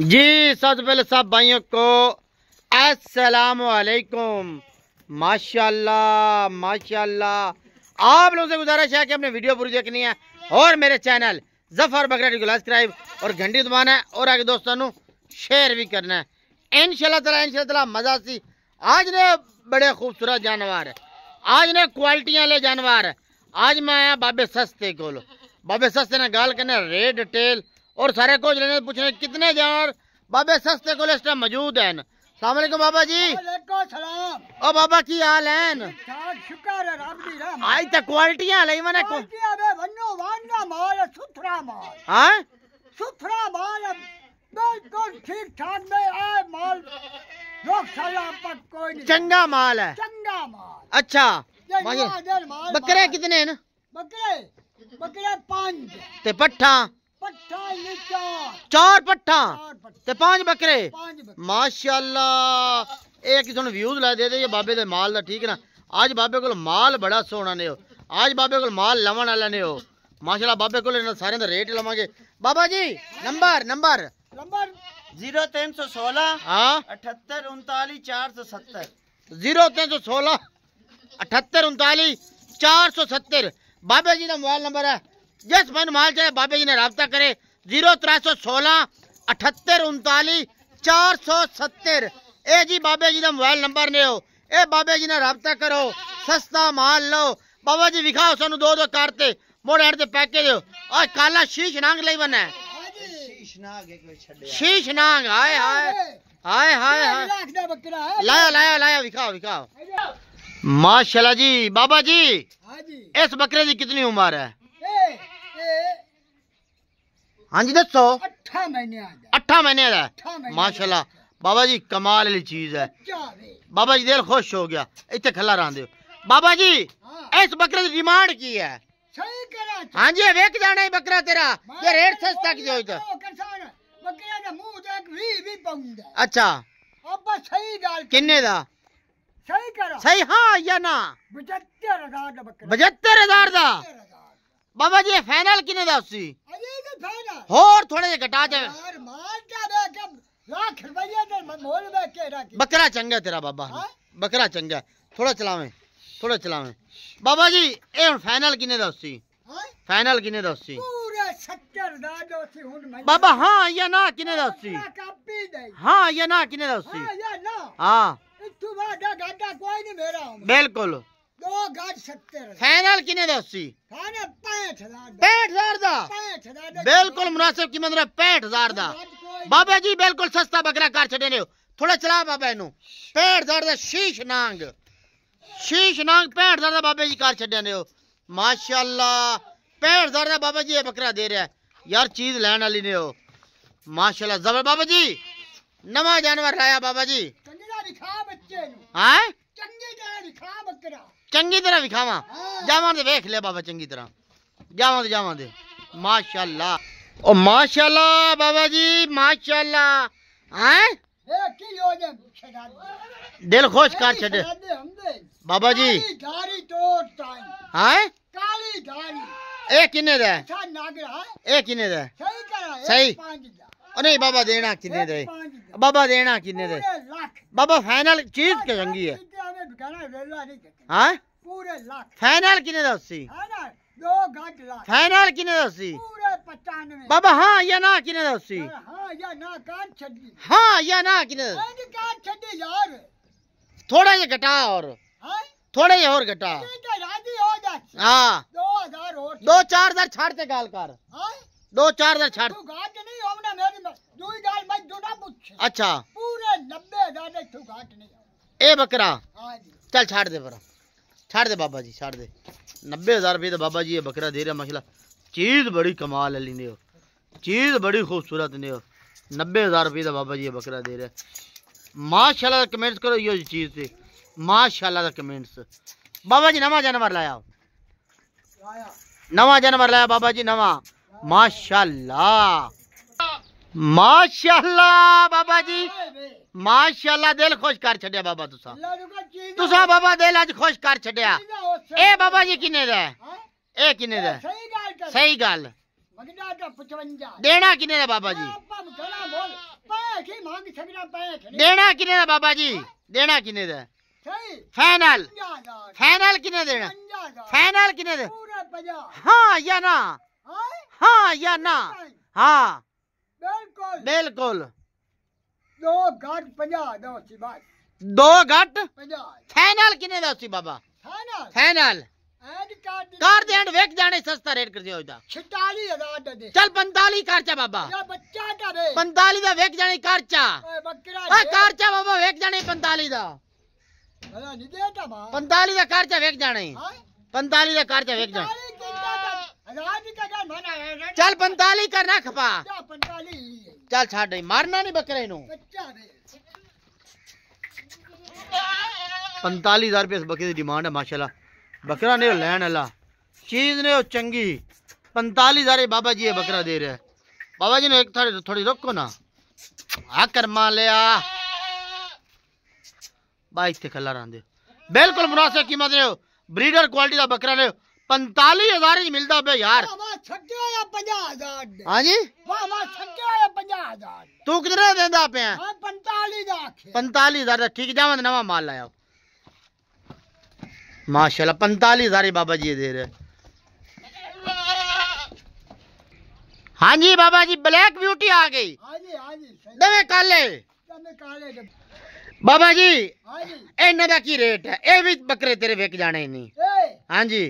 जी सबसे पहले सब भाइयों को असलकुम माशाल्लाह माशाल्लाह आप लोगों से गुजारिश है कि अपने वीडियो पूरी देखनी है और मेरे चैनल जफर बकराटी को सब्सक्राइब और घंटी दबाना है और आगे दोस्तों शेयर भी करना है इन तला इन तला मजा सी आज ने बड़े खूबसूरत जानवर है आज ने क्वालिटी वाले जानवर है आज मैं आया बाबे सस्ते को बाबे सस्ते ने गाल करना रेड टेल और सारे को लेने पूछ कितने जार बाबे सस्ते कोलेस्ट्रॉल मौजूद है सलामकुम बाबा जी ओ बाबा की हाल है आई तो क्वालिटियां लाई मैंने सुथरा माल हाँ? बिल्कुल ठीक ठाक में माल पर कोई नहीं चंगा माल है चंगा माल अच्छा बकरे कितने हैं बकरे बकरे पांच ते पट्ठा चार पट्ठा ते पांच बकरे माशाला एक थोड़ा व्यूज ला दे दे बाबे दे माल दा ठीक ना आज बाबे को माल बड़ा सोना ने हो आज बाबे को माल लवन वाला ने हो माशाला बाबे को सारे का रेट लवेंगे Baba ji number number number zero तीन सौ हाँ? चार सौ जीरो तीन सौ सोलह अठहत्तर उनतालीस चार सौ सत्तर बाबा जी का मोबाइल नंबर है यस माल जय बाबे जी ने रबता करे जीरो त्रै सौ सोलह अठहत्तर उनताली चार सौ सत्तर ए जी बाबे जी का मोबाइल नंबर ने हो ए बाबे जी ने रबता करो सस्ता माल लो बाबा जी विखाओ सू दो दो कार ते मोड़े हट पैकेज और काला शीश नांग ले बना है शीश नांग हाय हाय हाय हाय हाय लाया लाया लाया विखाओ विखाओ माशाल्लाह जी बाबा जी हाँ इस बकरे की कितनी उम्र है हाँ जी दसो अठा महीने अठा महीने का माशाल्लाह बाबा जी कमाल वाली चीज है बाबा जी दिल खुश हो गया इतने खला रहा बाबा जी हाँ। इस बकरे की डिमांड की है हाँ जी वेख जाना है बकरा तेरा ये रेट सस्ता की होई तो अच्छा किन्ने दा सही करो सही हां या ना 75000 ਦਾ ਬਕਰਾ 75000 ਦਾ बाबा जी फाइनल किने दा उसी अरे ये फाइनल तो और थोड़े से घटा दे यार मार जा दे जब लाख रुपया दे मोल बे के की बकरा चंगा तेरा बाबा हा? बकरा चंगा थोड़ा चलावे थोड़ा चलावे बाबा जी ए हुन फाइनल किने दा उसी फाइनल हाँ? किने दा उसी पूरे 70 दा दो उसी हुन बाबा हां या ना किने दा उसी हां या ना किने दा उसी हां या ना हां तू वादा गादा कोई नहीं मेरा बिल्कुल फाइनल किने दा उसी फाइनल 65000 दा बिल्कुल मुनासिब कीमत पैंठ हजार दा बाबा जी बिल्कुल सस्ता बकरा कर छड़े ने थोड़ा चला बाबा इनु हजार दा शीश नांग शीश नांग पैंठ हजार दा बाबा जी कर छड़े ने माशाल्लाह हजार दा बाबा जी ये बकरा दे रहा है यार चीज लेने वाली ने माशाल्लाह जबर बाबा जी नवा जानवर लाया बाबा जी चंगी दा दिखा बच्चे नु हैं चंगी दा दिखा बकरा चंगी तरह विखावा हाँ। जावा देख ले बाबा चंगी तरह जावा दे जावा दे माशाल्लाह ओ माशाल्लाह बाबा जी माशाल्लाह हैं दिल खुश कर छे बाबा जी धारी टाइम हैं काली ए किने दे अच्छा, ए किने दे सही सही नहीं बाबा देना किने दे बाबा देना किने दे बाबा फाइनल चीज के तो चंगी है हाँ? हाँ? फाइनल किने हाँ दोस्ती फाइनल किने दोस्ती बाबा हां या ना किने दोस्ती हां या ना किने यार थोड़ा ये घटा और थोड़ा ये और घटा तो हाँ दो चार हजार छाड़ दे गाल कर दो चार हजार छाड़ नहीं होमना मेरी दो गाल मैं अच्छा पूरे 90000 तू नहीं ए बकरा हाँ चल छाड़ दे बरा छाड़ दे बाबा जी छाड़ दे नब्बे हज़ार रुपये तो बाबा जी ये बकरा दे रहा मसला चीज़ बड़ी कमाल अली ने चीज़ बड़ी खूबसूरत ने नब्बे हज़ार रुपये तो बाबा जी ये बकरा दे रहा है माशाल्लाह तो कमेंट्स करो ये चीज़ से माशाल्लाह कमेंट्स बाबा जी नवा जानवर लाया नवा जानवर लाया बाबा जी नवा माशाल्लाह माशाल्लाह बाबा जी माशाल्लाह दिल खुश कर छड़िया बाबा तुसा तुसा बाबा दिल आज खुश कर छड़िया ए बाबा जी किने दा हाँ? ए किने दा सही गल देना किने दा बाबा जी हाँ, देना किने दा बाबा जी हाँ? देना किने दा फाइनल फाइनल किने देना फाइनल किने दे हां या ना हां या ना हां बिल्कुल बिल्कुल दो घाट पंजा दो सी बस दो घाट पंजा फाइनल किने दो सी बाबा फाइनल फाइनल कार दे वेख जाने सस्ता रेट कर दियो इदा 46000 चल 45 खर्चा बाबा या बच्चा का 45 दा वेख जाने खर्चा ओए बकरा ओए खर्चा बाबा वेख जाने 45 दा भला नहीं बा 45 दा खर्चा वेख जाने 45 हाँ? दा खर्चा वेख जाने चल पंताली करना खपा चल छ मारना नहीं बकरे पंताली हजार रुपये इस बकरे की डिमांड है माशाला बकरा ने लैन अला चीज ने चंकी पंताली हजार बाबा जी बकरा दे रहा है बाबा जी ने एक थोड़ी थोड़ी रोको ना आ करमा लिया बाइक थे खला रहा बिल्कुल मुनासिब कीमत ने ब्रीडर क्वालिटी का बकरा ने पंताली हजार ही मिलता पे यार हाँ जी तू कितने देता पे हाँ, पंताली हजार तो ठीक जावा नवा माल लाया माशाल्लाह पंताली हजार बाबा जी दे रहे हाँ जी बाबा जी ब्लैक ब्यूटी आ गई हाँ हाँ दवे काले बाबा जी इन्हों का की रेट है ये भी बकरे तेरे विक जाने नहीं हाँ जी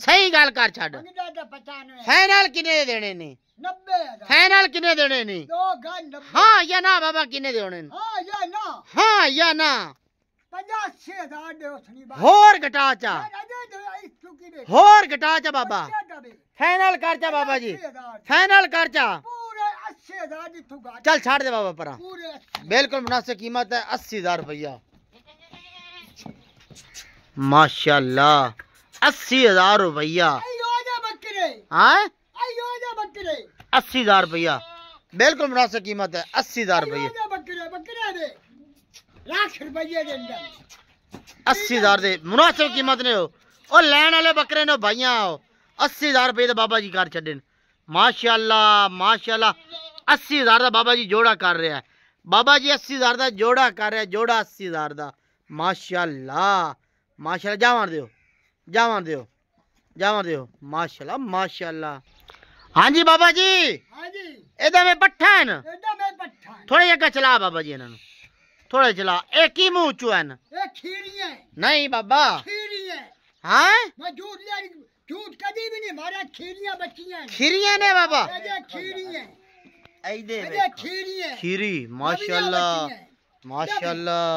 सही गल कर छो फाइनल किने देने फाइनल किने देने हां या ना बाबा किने देने हां या ना हां घटा चा और घटा चा बाबा फाइनल कर चा बाबा जी फाइनल कर चा चल छाड़ दे बाबा परा बिल्कुल मुनासिब कीमत है अस्सी हजार रुपया माशाल्लाह अस्सी हजार रुपया हाँ? अस्सी हजार रुपया बिल्कुल मुनासिब कीमत है अस्सी हजार रुपये अस्सी हजार दे मुनासिब कीमत ने हो और लैन वाले बकरे ने भाइया हो अस्सी हजार रुपये तो बाबा जी कर छे माशाला माशाला अस्सी हजार का बाबा जी जोड़ा कर रहा है बाबा जी अस्सी हजार का जोड़ा कर रहा है जोड़ा अस्सी हजार का माशाला माशाला जा मार दो जावा मार जावा जा माशाल्लाह माशाल्लाह हाँ जी बाबा जी हाँ जी एदा में पट्ठा है थोड़ा जगह चला बाबा जी इन्हां थोड़ा चला एक ही मुंह चू है नहीं बाबा हाँ खीरिया ने बाबा खीरी माशाल्लाह माशाल्लाह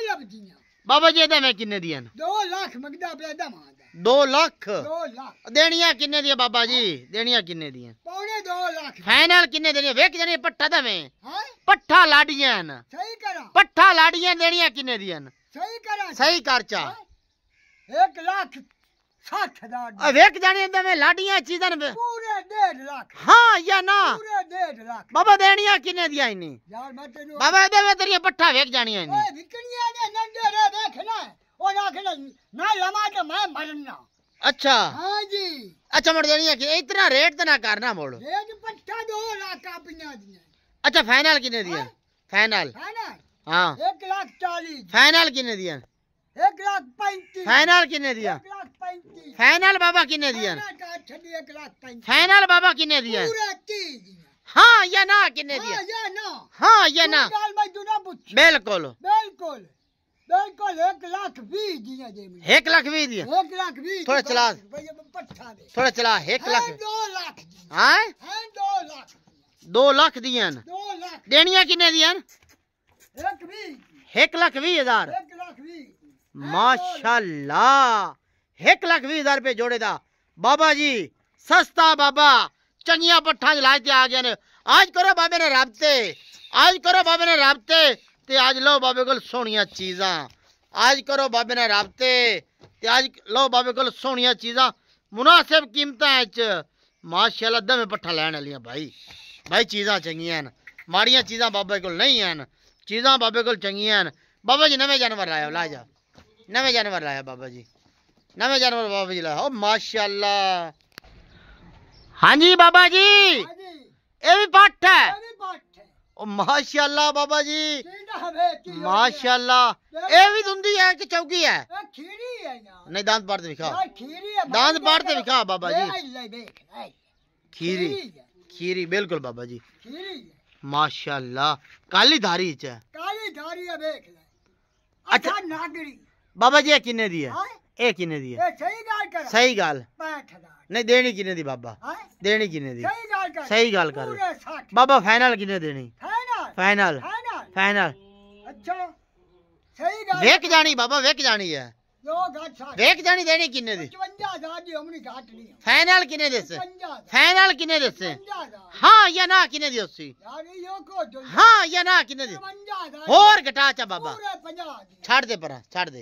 ਬਾਬਾ ਜੀ ਇਹਦਾ ਮੈਂ ਕਿੰਨੇ ਦੀਆਂ 2 ਲੱਖ ਮੰਗਦਾ ਪਿਆ ਇਹਦਾ ਮੰਗਦਾ 2 ਲੱਖ 2 ਲੱਖ ਦੇਣੀਆਂ ਕਿੰਨੇ ਦੀਆਂ ਬਾਬਾ ਜੀ ਦੇਣੀਆਂ ਕਿੰਨੇ ਦੀਆਂ ਪੌਣੇ 2 ਲੱਖ ਫਾਈਨਲ ਕਿੰਨੇ ਦੇਣੀਆਂ ਵੇਖ ਜਣੀ ਪੱਠਾ ਦਵੇਂ ਹਾਂ ਪੱਠਾ ਲਾੜੀਆਂ ਹਨ ਸਹੀ ਕਰਾ ਪੱਠਾ ਲਾੜੀਆਂ ਦੇਣੀਆਂ ਕਿੰਨੇ ਦੀਆਂ ਸਹੀ ਕਰਾ ਸਹੀ ਕਰਚਾ 1 ਲੱਖ वेख जाने दे में लाडियां हां या ना बाबा देनिया किने दिया इनी यार मैं बाबा दे तेरी पट्ठा वेख जानी इनी ओए विकनिया दे नंदे रे देखना ओ ना खेले ना लमा तो मैं मरना अच्छा हां जी अच्छा मर देनिया कि इतना रेट तो ना करना मोड़ रेट पट्ठा दो लाख का पिना दिया अच्छा फाइनल किने दिया हाँ? फाइनल फाइनल हां 1 लाख 40 फाइनल किने दिया एक लाख पैंतीस फाइनल किने दिया एक लाख पैंतीस फाइनल बाबा किने दिया एक लाख पैंतीस फाइनल हाँ बाबा किने हाँ दिया हाँ ये ना किने दिया हाँ ये ना बिल्कुल बिल्कुल एक लाख भी दिया एक लाख दिया थोड़ा चला थोड़ा चला एक लाख दो लाख हाँ दो लाख दो लाख दिया देनिया किने दिया एक लाख भी हजार एक लाख ਮਾਸ਼ਾਅੱਲਾ 1 ਲੱਖ 20 ਹਜ਼ਾਰ ਰੁਪਏ ਜੋੜੇ ਦਾ ਬਾਬਾ ਜੀ ਸਸਤਾ ਬਾਬਾ ਚੰਗੀਆਂ ਪੱਠਾਂ ਜਲਾਇ ਤੇ ਆ ਗਏ ਨੇ ਅੱਜ ਕਰੋ ਬਾਬੇ ਨੇ ਰਾਬਤੇ ਅੱਜ ਕਰੋ ਬਾਬੇ ਨੇ ਰਾਬਤੇ ਤੇ ਅੱਜ ਲਓ ਬਾਬੇ ਕੋਲ ਸੋਹਣੀਆਂ ਚੀਜ਼ਾਂ ਅੱਜ ਕਰੋ ਬਾਬੇ ਨੇ ਰਾਬਤੇ ਤੇ ਅੱਜ ਲਓ ਬਾਬੇ ਕੋਲ ਸੋਹਣੀਆਂ ਚੀਜ਼ਾਂ ਮੁਨਾਸਿਬ ਕੀਮਤਾਂ ਵਿੱਚ ਮਾਸ਼ਾਅੱਲਾ ਦਵੇਂ ਪੱਠਾ ਲੈਣ ਵਾਲੀਆਂ ਭਾਈ ਭਾਈ ਚੀਜ਼ਾਂ ਚੰਗੀਆਂ ਹਨ ਮਾੜੀਆਂ ਚੀਜ਼ਾਂ ਬਾਬੇ ਕੋਲ ਨਹੀਂ ਹਨ ਚੀਜ਼ਾਂ ਬਾਬੇ ਕੋਲ ਚੰਗੀਆਂ ਹਨ ਬਾਬਾ ਜੀ ਨਵੇਂ ਜਾਨਵਰ ਲਾਇਆ ਲਾ ਜਾ नवे जानवर लाया बाबा जी नवे जानवर बाबा जी लाया ओ माशाल्लाह हाँ जी बाबा जी हाँ ये भी पट है ओ माशाल्लाह बाबा जी माशाल्लाह भी धुंदी है कि चौकी है नहीं दांत पाड़ दिखा दांत पाड़ दिखा बाबा जी खीरी खीरी बिल्कुल बाबा जी माशाल्लाह काली धारी च काली धारी है देख ले अच्छा, अच्छा नागरी बाबा जी किन्ने दी है ए हाँ? किन्ने दी है सही गाल कर सही गाल नहीं देनी किन्ने दी बाबा हाँ? देनी किन्ने दी सही गाल कर बाबा फाइनल किन्ने देनी फाइनल फाइनल फाइनल अच्छा। जानी बाबा देख जानी है देख जानी देनी किन्ने दी फाइनल किन्ने देसे फाइनल किन्ने देसे हां या ना किन्ने दी उसी हां या ना किन्ने दी 55000 घटा चा बाबा पूरे दे परा छोड़ दे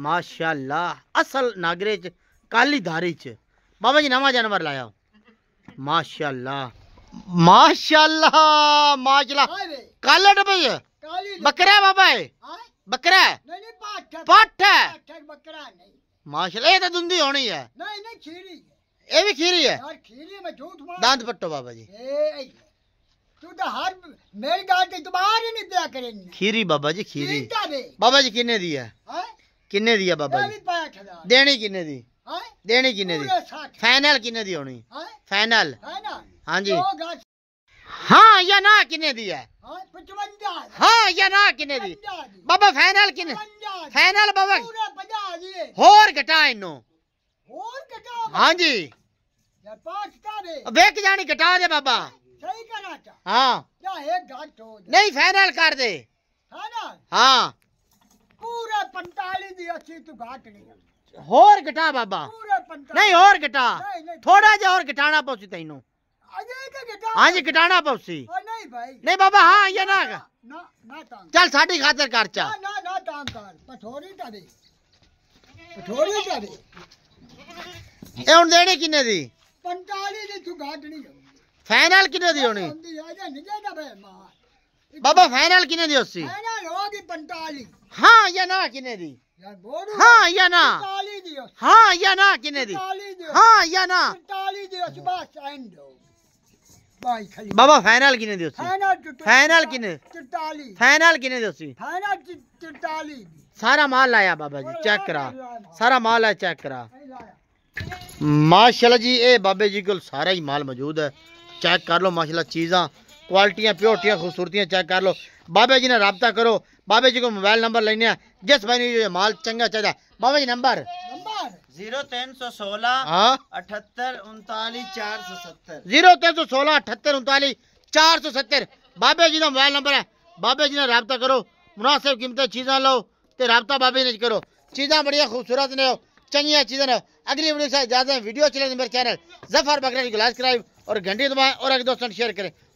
माशाल्लाह असल नागरे च काली धारी च बाबा जी नवा जानवर लाया माशाल्लाह माशाल्लाह माशाल्लाह काले डब्बे च बकरा बाबा है बकरा है पठ हाँ? है माशाल्लाह ये तो दुंदी होनी है नहीं नहीं खीरी है ये भी खीरी है यार खीरी मैं झूठ मार दांत पट्टो बाबा जी तू तो हर मेरी गाड़ी तुम्हारी नहीं पिया करेंगे खीरी बाबा जी खीरी बाबा जी किने दी है हाँ? किन्ने दी है बाबा जी देनी किन्ने दी देनी किन्ने दी फाइनल किन्ने दी होनी फाइनल हां जी हां या ना किन्ने दी है हां या ना किन्ने दी बाबा फाइनल किन्ने फाइनल बाबा पूरे 50 दी और घटा इनो और घटा हां जी या पांच का दे अब एक जानी घटा दे बाबा सही करा हां या एक घट हो नहीं फाइनल कर दे हां ना हां ਪੂਰੇ 45 ਦੀ ਅੱਛੀ ਤੂੰ ਘਾਟ ਨਹੀਂ ਹੋਰ ਘਟਾ ਬਾਬਾ ਪੂਰੇ 45 ਨਹੀਂ ਹੋਰ ਘਟਾ ਥੋੜਾ ਜਿਹਾ ਹੋਰ ਘਟਾਣਾ ਪਉਸੀ ਤੈਨੂੰ ਹਾਂਜੀ ਘਟਾਣਾ ਪਉਸੀ ਨਹੀਂ ਭਾਈ ਨਹੀਂ ਬਾਬਾ ਹਾਂ ਇਹ ਨਾ ਨਾ ਚੱਲ ਸਾਡੀ ਖਾਤਰ ਕਰ ਚਾ ਨਾ ਨਾ ਕਰ ਪਠੋਰੀ ਪਠੋਰੀ ਇਹ ਹੁਣ ਦੇਣੀ ਕਿੰਨੇ ਦੀ 45 ਦੀ ਤੂੰ ਘਾਟ ਨਹੀਂ ਫਾਈਨਲ ਕਿੰਨੇ ਦੀ ਹੋਣੀ ਹੁੰਦੀ ਆ ਜਾਂ ਨਹੀਂ ਜਾਂਦਾ ਬੇ ਮਾਰ बाबा फाइनल किने दी उससी फाइनल होगी 45 हां या ना किने दी हां या ना हां या ना किने दी हां या ना एंड बाबा फाइनल किने दी फाइनल तो तो- किने फाइनल किने तो दी सारा माल लाया बाबा जी चेक करा सारा माल है चेक करा माशाल्लाह जी ए बाबे जी को सारा ही माल मौजूद है चेक कर लो माशाल्लाह चीजा क्वालिटियाँ प्योरिटियाँ खूबसूरतियाँ चेक कर लो बाबे जी ने रबता करो बाबे जी को मोबाइल नंबर लेने जिस भाई ने माल चंगा चाहिए बाबा जी नंबर जीरो तीन सौ सोलह हाँ। अठहत्तर उनतालीस चार सौ सत्तर जीरो तीन सौ सोलह अठहत्तर उनतालीस चार सौ सत्तर बाबे जी का मोबाइल नंबर है बाबे जी ने रबता करो मुनासिब कीमत चीज़ा लो तो रबता बाबे ने करो चीज़ा बड़िया खूबसूरत ने चंगी चीज़ें ने अगली वीडियो से ज्यादा वीडियो चले मेरे चैनल जफर बकर और घंटी दबाएं और एक दोस्तों शेयर करें